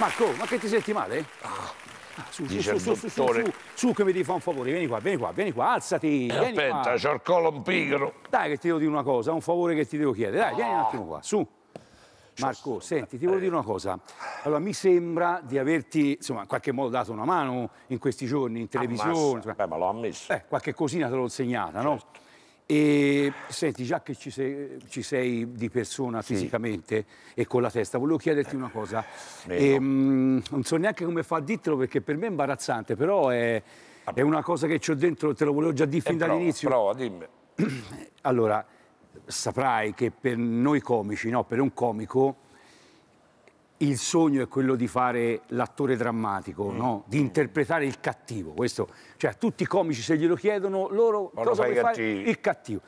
Marco, ma che ti senti male? Ah. Ah, su, su, su, su, su, su, che mi devi fare un favore, vieni qua, vieni qua, vieni qua, alzati. Eh, vieni aspetta, c'ho il collo un pigro. Dai che ti devo dire una cosa, un favore che ti devo chiedere. Dai, oh. vieni un attimo qua, su. Marco, senti, ti voglio eh. dire una cosa. Allora, mi sembra di averti, insomma, in qualche modo dato una mano in questi giorni, in televisione. Insomma, Beh, ma l'ho ammesso. Eh, qualche cosina te l'ho insegnata, certo. no? E senti, già che ci sei, ci sei di persona sì. fisicamente e con la testa, volevo chiederti una cosa. E, mh, ehm, non so neanche come fa a dirtelo perché per me è imbarazzante, però è, ah, è una cosa che ho dentro, te lo volevo già dire eh, fin e dall'inizio. prova, dimmi. Allora, saprai che per noi comici, no, per un comico il sogno è quello di fare l'attore drammatico, mm. no? di mm. interpretare il cattivo. Questo, cioè, tutti i comici se glielo chiedono, loro Ma cosa vuoi fare? Il cattivo.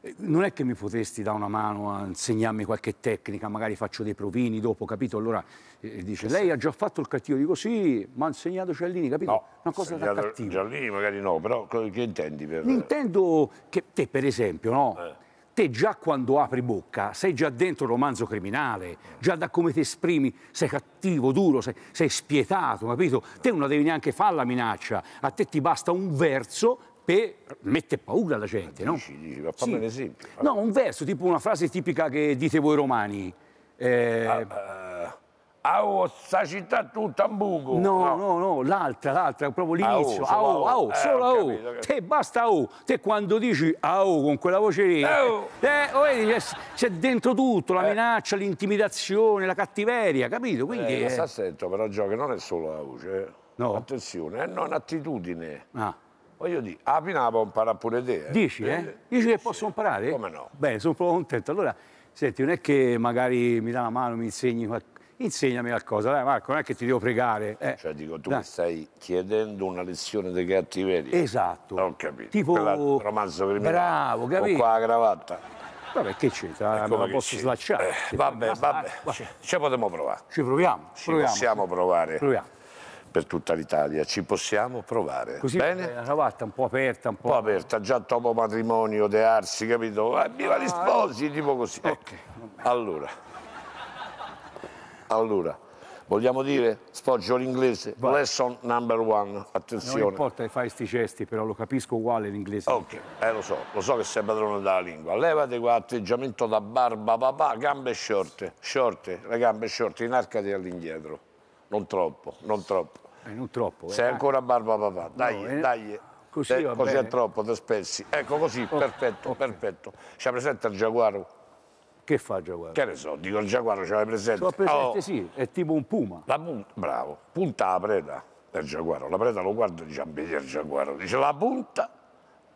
Eh, non è che mi potresti dare una mano a insegnarmi qualche tecnica, magari faccio dei provini dopo, capito? Allora eh, eh dice, lei ha già fatto il cattivo, dico sì, ma ha insegnato Giallini, capito? No, una cosa da cattivo. Giallini magari no, però che intendi per... Intendo che te per esempio, no? Eh te già quando apri bocca sei già dentro un romanzo criminale, già da come ti esprimi sei cattivo, duro, sei, sei spietato, capito? Te non la devi neanche fare la minaccia, a te ti basta un verso per mettere paura alla gente, ma no? dici, ma fammi sì. un esempio. No, eh. un verso, tipo una frase tipica che dite voi romani. Eh, ah, ah Ao Sagittatu Tambugo. No, no, no, no l'altra, l'altra, proprio l'inizio. Ao, ao, eh, solo ao. Capito, Te basta ao. Te quando dici ao con quella voce lì, eh, oh, c'è dentro tutto, la eh. minaccia, l'intimidazione, la cattiveria, capito? Quindi, eh, eh... Sassento però gioca non è solo ao, cioè, no. attenzione, è non attitudine. Ah. Voglio dire, a Pinapa impara pure te. Eh. Dici, eh? eh dici che posso imparare? Come no? Beh, sono proprio contento. Allora, senti, non è che magari mi dà una mano, mi insegni qualcosa insegnami qualcosa, dai Marco, non è che ti devo pregare. Eh. Cioè dico, tu dai. mi stai chiedendo una lezione di cattiveria. Esatto. Non capito. Tipo Quella romanzo criminale. Bravo, capito. Ho qua la cravatta. Vabbè, che c'entra? Non eh, la posso slacciare. Eh, vabbè, basta, vabbè, vabbè. ci potremmo provare. Ci proviamo. Ci proviamo. possiamo provare. Proviamo. Per tutta l'Italia, ci possiamo provare. Così Bene? Eh, la cravatta un po' aperta, un po'. Un po' aperta, già dopo matrimonio, de arsi, capito? Eh, viva gli ah, sposi, tipo così. Ok. Ecco. Allora. Allora, vogliamo dire, sfoggio l'inglese, lesson number one, attenzione. Non importa che fai questi gesti, però lo capisco uguale l'inglese. Ok, eh lo so, lo so che sei padrone della lingua. Levate qua atteggiamento da barba papà, gambe short, short, le gambe sciorte, inarcati all'indietro. Non troppo, non troppo. Eh, non troppo. Eh. Sei ancora barba papà, dai, no, eh... dai. Così, eh, così è troppo, te spezzi. Ecco così, okay, perfetto, okay. perfetto. C'è presente il giaguaro? Che fa il Giaguaro? Che ne so, dico il Giaguaro ce l'hai presente? L'ho presente, oh. sì, è tipo un puma. La Pun bravo, punta la preda del Giaguaro, la preda lo guarda e dice, ah, vedi il Giaguaro, dice la punta,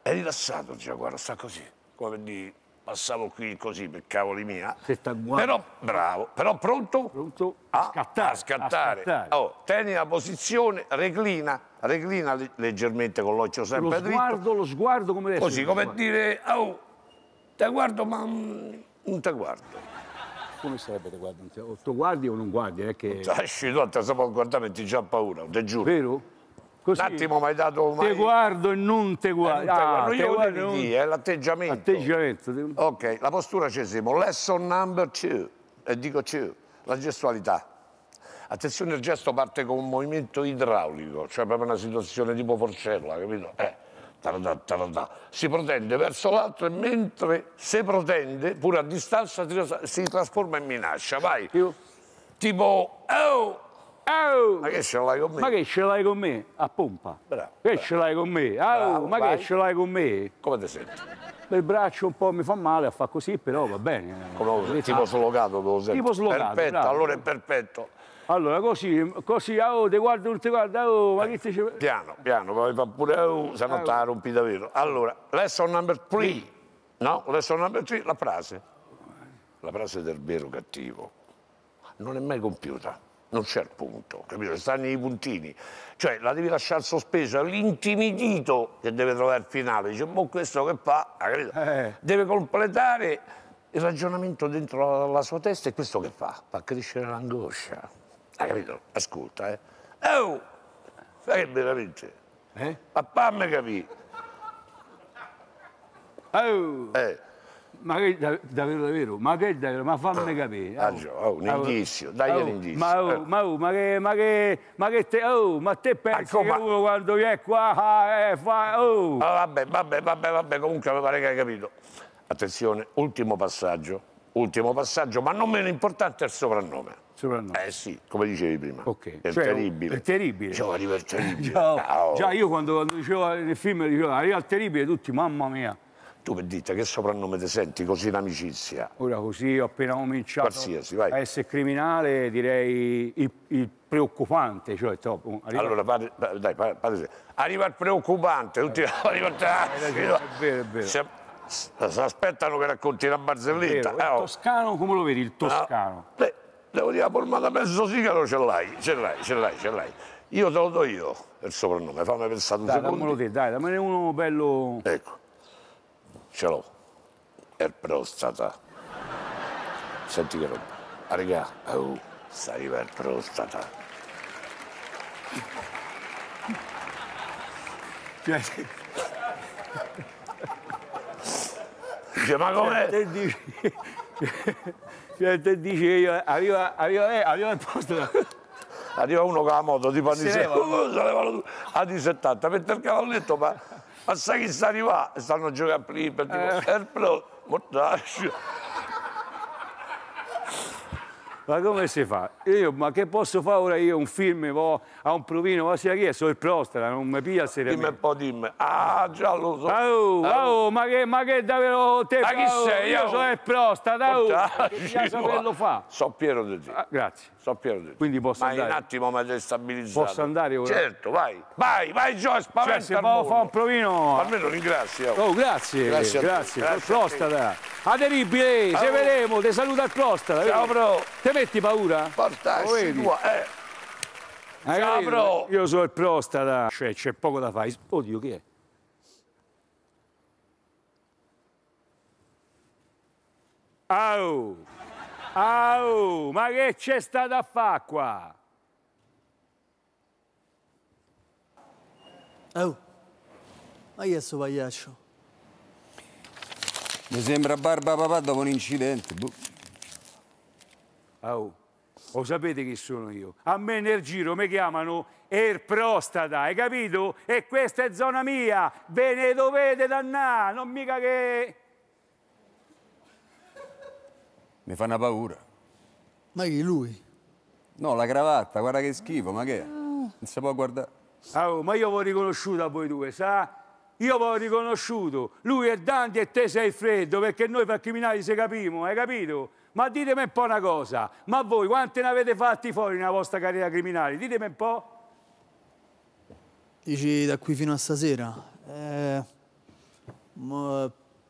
è rilassato il Giaguaro, sta così, come di passavo qui così per cavoli mia. Se Però bravo, però pronto, pronto a, ah, scattare, a scattare. A scattare. Oh, tieni la posizione, reclina, reclina leggermente con l'occhio sempre lo dritto. Sguardo, lo sguardo come Così come dire, oh, te guardo ma mm, un traguardo. Come sarebbe te traguardo? O tu guardi o non guardi? È eh, che... Tasci, tu te se può guardare e ti già paura, te giuro. Vero? Così, un attimo mi hai dato... Mai... Te guardo e non te eh, ah, guardo. Ah, ah, io guardo non... è l'atteggiamento. Atteggiamento. Ok, la postura ci siamo. Lesson number two. E dico two. La gestualità. Attenzione, il gesto parte con un movimento idraulico, cioè proprio una situazione tipo forcella, capito? Eh taradà, taradà, si protende verso l'alto e mentre se protende, pure a distanza, si trasforma in minaccia. Vai. Io. Tipo, oh, Oh, ma che ce l'hai con me? Ma che ce l'hai con me? A pompa. Bravo, che bravo. ce l'hai con me? Oh, bravo, ma vai. che ce l'hai con me? Come ti senti? Il braccio un po' mi fa male a far così, però va bene. Come, esatto. tipo slogato, lo sento. Tipo slogato. Perfetto, allora è perfetto. Allora, così, così, ah, oh, te guardo, te guardo, ah, oh, ma eh, che ti ci... Piano, piano, poi fa pure, ah, oh, se no oh. te la rompi davvero. Allora, lesson number three, no? Lesson number three, la frase. La frase del vero cattivo. Non è mai compiuta, non c'è il punto, capito? Stanno i puntini. Cioè, la devi lasciare sospesa, l'intimidito che deve trovare il finale. Dice, boh, questo che fa? Eh. Deve completare il ragionamento dentro la sua testa e questo che fa? Fa crescere l'angoscia. Hai capito? Ascolta, eh. Oh, sai veramente? Eh? Papà mi capì. Oh. Eh. Ma che da, davvero davvero? Ma che davvero? Ma fammi capire. Oh. Ah, oh, un indizio, dai oh. un indizio. Ma, oh, ma, oh, ma che, ma che, ma che te, oh, ma te pensi ecco, che ma... uno quando è qua, ah, eh, fa, oh. Ah, vabbè, vabbè, vabbè, vabbè, comunque mi pare che hai capito. Attenzione, ultimo passaggio ultimo passaggio, ma non meno importante è il soprannome. Soprannome. Eh sì, come dicevi prima. Okay. È cioè, terribile. È terribile. Cioè, arriva il terribile. Già, oh. già io quando, quando, dicevo nel film dicevo arriva il terribile, tutti, mamma mia. Tu per dite che soprannome ti senti così in amicizia? Ora così ho appena cominciato Qualsiasi, a essere criminale, direi il, il preoccupante, cioè top. Arriva... Allora, padre, dai, padre, arriva il preoccupante, tutti eh, È vero, è vero si aspettano che racconti la barzelletta. Vero, eh, oh. toscano, come lo vedi il eh, toscano? Ah, beh, devo dire, la formata mezzo sigaro ce l'hai, ce l'hai, ce l'hai, ce l'hai. Io te lo do io il soprannome, fammi pensare un dai, secondo. Dammelo te, dai, dammene uno bello... Ecco, ce l'ho. È prostata. Senti che roba. Ah, regà, oh, sta arriva prostata. Cioè... Dice, ma com'è? Cioè, te dici, cioè, te dici che io, arriva, arriva, eh, arriva il posto. Arriva uno con la moto, tipo anni 70, uh, eh, anni 70, mette il cavalletto, ma, ma sai chi sta arrivando? Stanno giocando prima, per eh. il mortaccio. Ma come si fa? Io, ma che posso fare ora io un film vo, a un provino, va sia chi è? So il prostata, non mi piglia seriamente. Dimmi un po', dimmi. Ah, già lo so. Oh, oh, oh. ma che, ma che davvero te? Ma chi oh, sei? Io, io so il prostata, oh, oh, che saperlo fa. So Piero di te. Ah, grazie. So Piero di te. Quindi posso ma andare. un attimo mi hai stabilizzato. Posso andare ora? Certo, vai. Vai, vai Gio, spaventa cioè, se fa un provino. Almeno ringrazio. Oh, grazie. Grazie. Grazie. grazie. grazie. grazie. prostata. Aderibile, allora. ci vedremo, ti saluto al prostata. Ciao, bro. Te metti paura? Portarsi tua, eh. Magari, eh, Ciao, bro. Io sono il prostata. Cioè, c'è poco da fare. Oddio, chi è? Au! Au! Ma che c'è stato a fare qua? Au! Ma chi è sto pagliaccio? Mi sembra barba papà dopo un incidente. Oh, lo sapete chi sono io? A me nel giro mi chiamano Er Prostata, hai capito? E questa è zona mia, ve ne dovete dannare, non mica che... Mi fa una paura. Ma chi, lui? No, la cravatta, guarda che schifo, ma che è? Non si può guardare. Oh, ma io l'ho riconosciuta a voi due, sa? io avevo riconosciuto, lui è Dante e te sei freddo perché noi per criminali se capimo, hai capito? Ma ditemi un po' una cosa, ma voi quante ne avete fatti fuori nella vostra carriera criminale? Ditemi un po'. Dici da qui fino a stasera? Eh,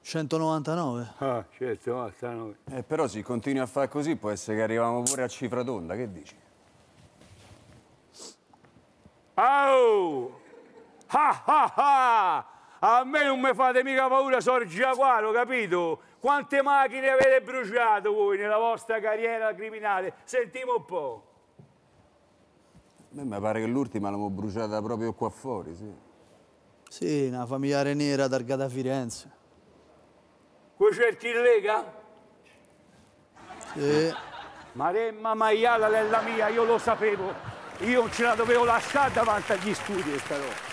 199. Ah, 199. Eh, però se continui a fare così può essere che arriviamo pure a cifra tonda, che dici? Au! Ha ha ha! a me non mi fate mica paura, sono il giaguaro, capito? Quante macchine avete bruciato voi nella vostra carriera criminale? Sentiamo un po'. A me pare che l'ultima l'abbiamo bruciata proprio qua fuori, sì. Sì, una familiare nera targata a Firenze. Qui cerchi in Lega? Sì. Maremma maiala la mia, io lo sapevo. Io ce la dovevo lasciare davanti agli studi, questa roba.